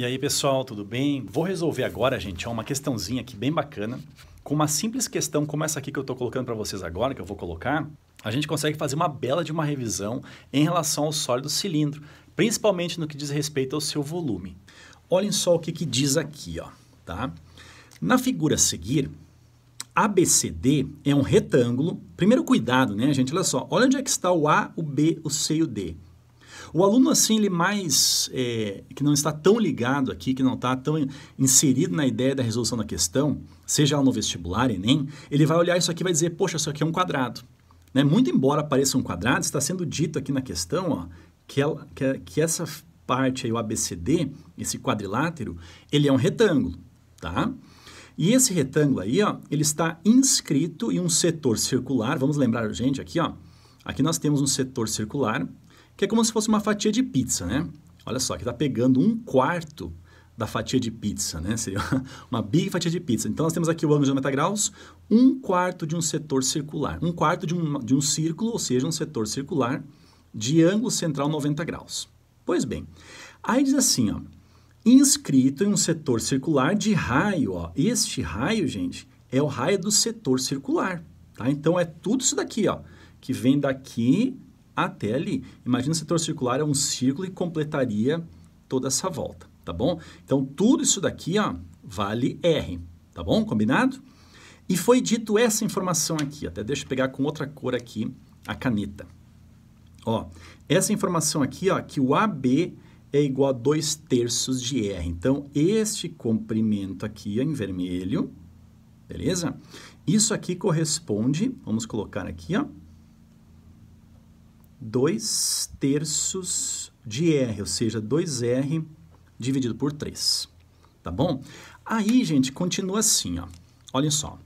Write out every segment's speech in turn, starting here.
E aí, pessoal, tudo bem? Vou resolver agora, gente, uma questãozinha aqui bem bacana. Com uma simples questão como essa aqui que eu estou colocando para vocês agora, que eu vou colocar, a gente consegue fazer uma bela de uma revisão em relação ao sólido cilindro, principalmente no que diz respeito ao seu volume. Olhem só o que, que diz aqui, ó, tá? Na figura a seguir, ABCD é um retângulo. Primeiro cuidado, né, gente? Olha só, olha onde é que está o A, o B, o C e o D. O aluno, assim, ele é mais, é, que não está tão ligado aqui, que não está tão inserido na ideia da resolução da questão, seja ela no vestibular, Enem, ele vai olhar isso aqui e vai dizer, poxa, isso aqui é um quadrado. Né? Muito embora pareça um quadrado, está sendo dito aqui na questão ó, que, ela, que, que essa parte, aí, o ABCD, esse quadrilátero, ele é um retângulo, tá? E esse retângulo aí, ó, ele está inscrito em um setor circular. Vamos lembrar, gente, aqui, ó. Aqui nós temos um setor circular que é como se fosse uma fatia de pizza, né? Olha só, que está pegando um quarto da fatia de pizza, né? Seria uma big fatia de pizza. Então, nós temos aqui o ângulo de 90 graus, um quarto de um setor circular. Um quarto de um, de um círculo, ou seja, um setor circular de ângulo central 90 graus. Pois bem, aí diz assim, ó, inscrito em um setor circular de raio, ó. Este raio, gente, é o raio do setor circular, tá? Então, é tudo isso daqui, ó, que vem daqui até ali. Imagina o setor circular é um círculo e completaria toda essa volta, tá bom? Então, tudo isso daqui ó, vale R, tá bom? Combinado? E foi dito essa informação aqui, até deixa eu pegar com outra cor aqui a caneta. Ó, essa informação aqui, ó, que o AB é igual a 2 terços de R. Então, este comprimento aqui é em vermelho, beleza? Isso aqui corresponde, vamos colocar aqui, ó, 2 terços de R, ou seja, 2R dividido por 3, tá bom? Aí, gente, continua assim, ó. Olhem só.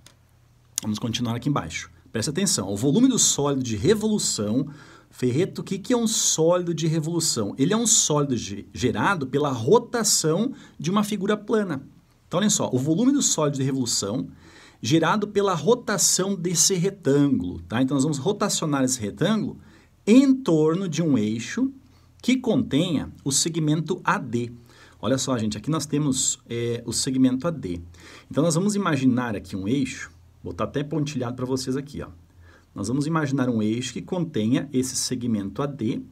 Vamos continuar aqui embaixo. Presta atenção. O volume do sólido de revolução... Ferreto, o que, que é um sólido de revolução? Ele é um sólido gerado pela rotação de uma figura plana. Então, olhem só. O volume do sólido de revolução gerado pela rotação desse retângulo, tá? Então, nós vamos rotacionar esse retângulo em torno de um eixo que contenha o segmento AD. Olha só, gente, aqui nós temos é, o segmento AD. Então, nós vamos imaginar aqui um eixo, vou botar até pontilhado para vocês aqui, ó. Nós vamos imaginar um eixo que contenha esse segmento AD,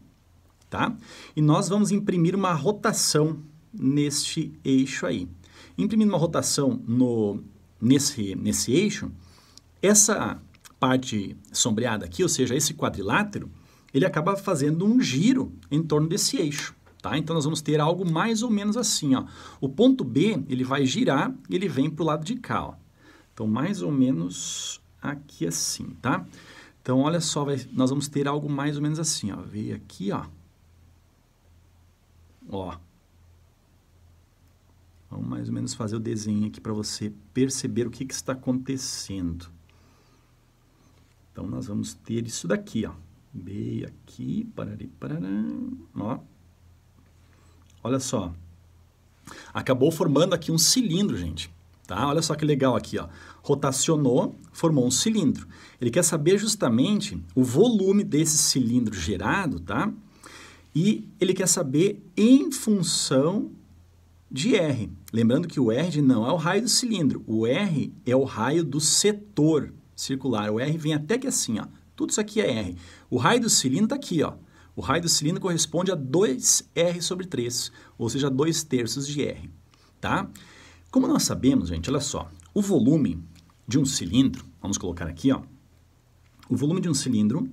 tá? E nós vamos imprimir uma rotação neste eixo aí. Imprimindo uma rotação no, nesse, nesse eixo, essa parte sombreada aqui, ou seja, esse quadrilátero, ele acaba fazendo um giro em torno desse eixo. Tá? Então, nós vamos ter algo mais ou menos assim. Ó. O ponto B ele vai girar e ele vem para o lado de cá. Ó. Então, mais ou menos aqui assim, tá? Então, olha só, vai, nós vamos ter algo mais ou menos assim. Ó. Vê aqui, ó. Ó. Vamos mais ou menos fazer o desenho aqui para você perceber o que, que está acontecendo. Então, nós vamos ter isso daqui, ó. B aqui, parari, parará, ó. Olha só. Acabou formando aqui um cilindro, gente. Tá? Olha só que legal aqui, ó. Rotacionou, formou um cilindro. Ele quer saber justamente o volume desse cilindro gerado, tá? E ele quer saber em função de R. Lembrando que o R não é o raio do cilindro, o R é o raio do setor circular. O R vem até que assim, ó, tudo isso aqui é R. O raio do cilindro está aqui, ó. O raio do cilindro corresponde a 2R sobre 3, ou seja, 2 terços de R. Tá? Como nós sabemos, gente, olha só, o volume de um cilindro, vamos colocar aqui, ó, o volume de um cilindro,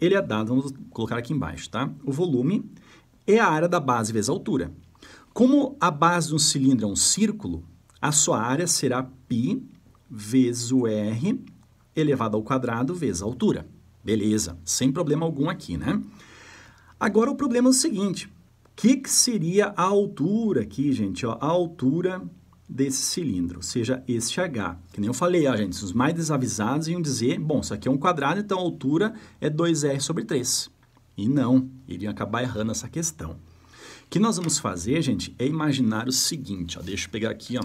ele é dado, vamos colocar aqui embaixo, tá? O volume é a área da base vezes a altura. Como a base de um cilindro é um círculo, a sua área será π vezes o R elevado ao quadrado vezes a altura. Beleza, sem problema algum aqui, né? Agora o problema é o seguinte, o que, que seria a altura aqui, gente? Ó, a altura desse cilindro, ou seja, este H. Que nem eu falei, ó, gente, os mais desavisados iam dizer, bom, isso aqui é um quadrado, então a altura é 2R sobre 3. E não, iriam acabar errando essa questão. O que nós vamos fazer, gente, é imaginar o seguinte, ó, deixa eu pegar aqui, ó,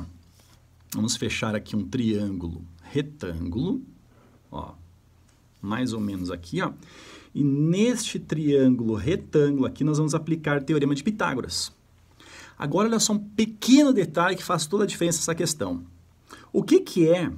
vamos fechar aqui um triângulo retângulo, ó, mais ou menos aqui, ó. E neste triângulo retângulo aqui nós vamos aplicar o teorema de Pitágoras. Agora olha só um pequeno detalhe que faz toda a diferença nessa questão. O que que é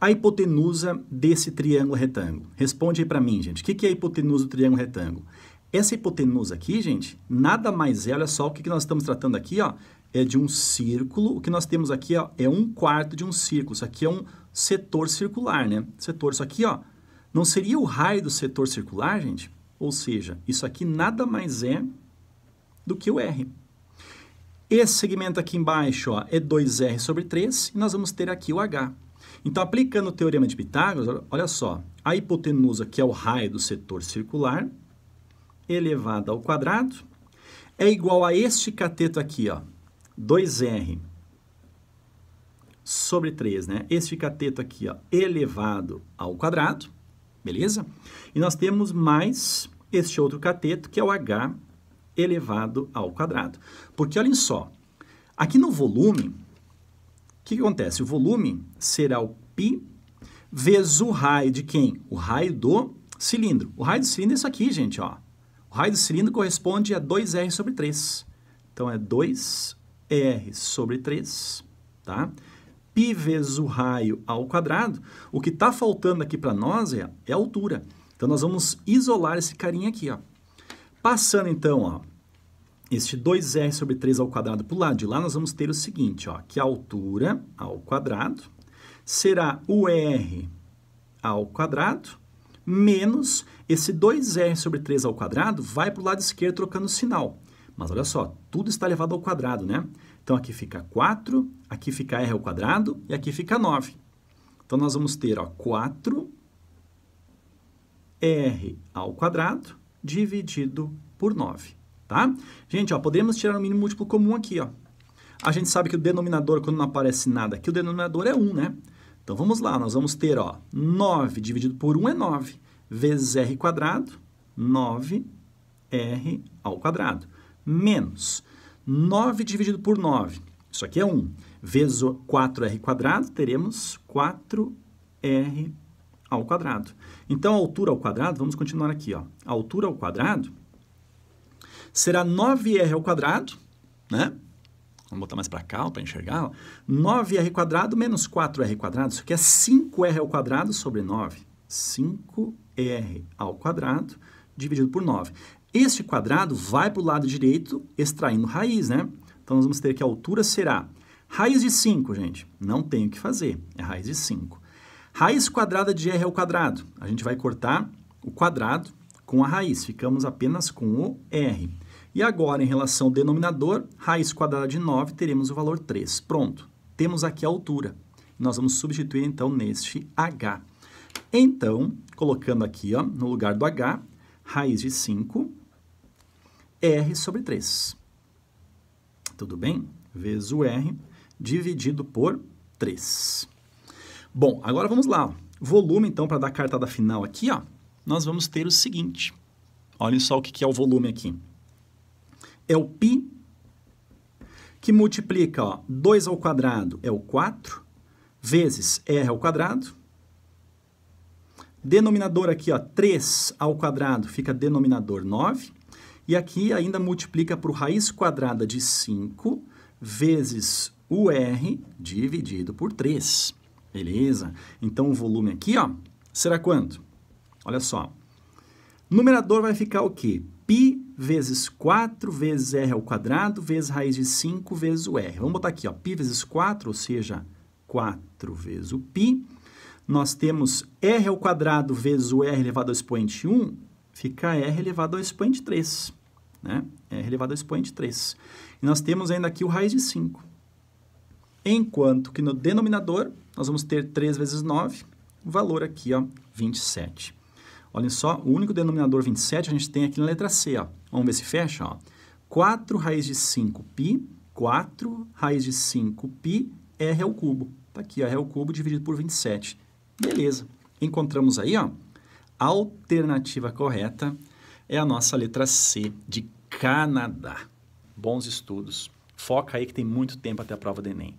a hipotenusa desse triângulo retângulo? Responde aí para mim, gente. O que que é a hipotenusa do triângulo retângulo? Essa hipotenusa aqui, gente, nada mais é, olha só o que, que nós estamos tratando aqui, ó, é de um círculo. O que nós temos aqui ó, é um quarto de um círculo. Isso aqui é um setor circular, né? Setor. Isso aqui, ó, não seria o raio do setor circular, gente? Ou seja, isso aqui nada mais é do que o R. Esse segmento aqui embaixo ó, é 2R sobre 3 e nós vamos ter aqui o H. Então, aplicando o Teorema de Pitágoras, olha só, a hipotenusa, que é o raio do setor circular, elevada ao quadrado, é igual a este cateto aqui, ó, 2R sobre 3, né? Esse ficateto aqui, ó, elevado ao quadrado, beleza? E nós temos mais este outro cateto, que é o H elevado ao quadrado. Porque olhem só, aqui no volume, o que, que acontece? O volume será o π vezes o raio de quem? O raio do cilindro. O raio do cilindro é isso aqui, gente, ó. O raio do cilindro corresponde a 2r sobre 3. Então, é 2 R sobre 3, tá? Π vezes o raio ao quadrado. O que está faltando aqui para nós é, é a altura. Então, nós vamos isolar esse carinha aqui, ó. Passando, então, ó, este 2r sobre 3 ao quadrado para o lado de lá, nós vamos ter o seguinte, ó, que a altura ao quadrado será o r ao quadrado menos esse 2r sobre 3 ao quadrado vai para o lado esquerdo trocando o sinal. Mas olha só, tudo está elevado ao quadrado, né? Então aqui fica 4, aqui fica r ao quadrado e aqui fica 9. Então nós vamos ter ó, 4 r ao quadrado dividido por 9, tá? Gente, ó, podemos tirar o um mínimo múltiplo comum aqui, ó. A gente sabe que o denominador, quando não aparece nada aqui, o denominador é 1, né? Então vamos lá, nós vamos ter ó, 9 dividido por 1 é 9, vezes r quadrado, 9r ao quadrado menos 9 dividido por 9, isso aqui é 1, vezes 4r quadrado, teremos 4r ao quadrado. Então, a altura ao quadrado, vamos continuar aqui, ó. a altura ao quadrado será 9r ao quadrado, né? Vamos botar mais para cá para enxergar. 9r quadrado menos 4r quadrado, isso aqui é 5r ao quadrado sobre 9. 5r ao quadrado dividido por 9. Este quadrado vai para o lado direito, extraindo raiz, né? Então, nós vamos ter que a altura será raiz de 5, gente. Não tem o que fazer, é raiz de 5. Raiz quadrada de r ao quadrado. A gente vai cortar o quadrado com a raiz. Ficamos apenas com o r. E agora, em relação ao denominador, raiz quadrada de 9, teremos o valor 3. Pronto. Temos aqui a altura. Nós vamos substituir, então, neste h. Então, colocando aqui ó, no lugar do h, raiz de 5 R sobre 3. Tudo bem? Vezes o R dividido por 3. Bom, agora vamos lá. Volume, então, para dar a cartada final aqui, ó, nós vamos ter o seguinte. Olhem só o que é o volume aqui. É o π que multiplica ó, 2 ao quadrado é o 4, vezes r ao quadrado. Denominador aqui, ó, 3 ao quadrado fica denominador 9. E aqui ainda multiplica por raiz quadrada de 5 vezes o R dividido por 3. Beleza? Então o volume aqui, ó, será quanto? Olha só. Numerador vai ficar o quê? π vezes 4 vezes R ao quadrado vezes raiz de 5 vezes o R. Vamos botar aqui, π vezes 4, ou seja, 4 vezes o π. Nós temos R ao quadrado vezes o R elevado ao expoente 1, fica R elevado ao expoente 3 né? É elevado ao expoente 3. E nós temos ainda aqui o raiz de 5. Enquanto que no denominador, nós vamos ter 3 vezes 9, o valor aqui, ó, 27. Olhem só, o único denominador 27 a gente tem aqui na letra C, ó. Vamos ver se fecha, ó. 4 raiz de 5π, 4 raiz de 5π, r ao cubo. Está aqui, ó, r ao cubo dividido por 27. Beleza. Encontramos aí, ó, a alternativa correta é a nossa letra C de Canadá. Bons estudos. Foca aí que tem muito tempo até a prova do Enem.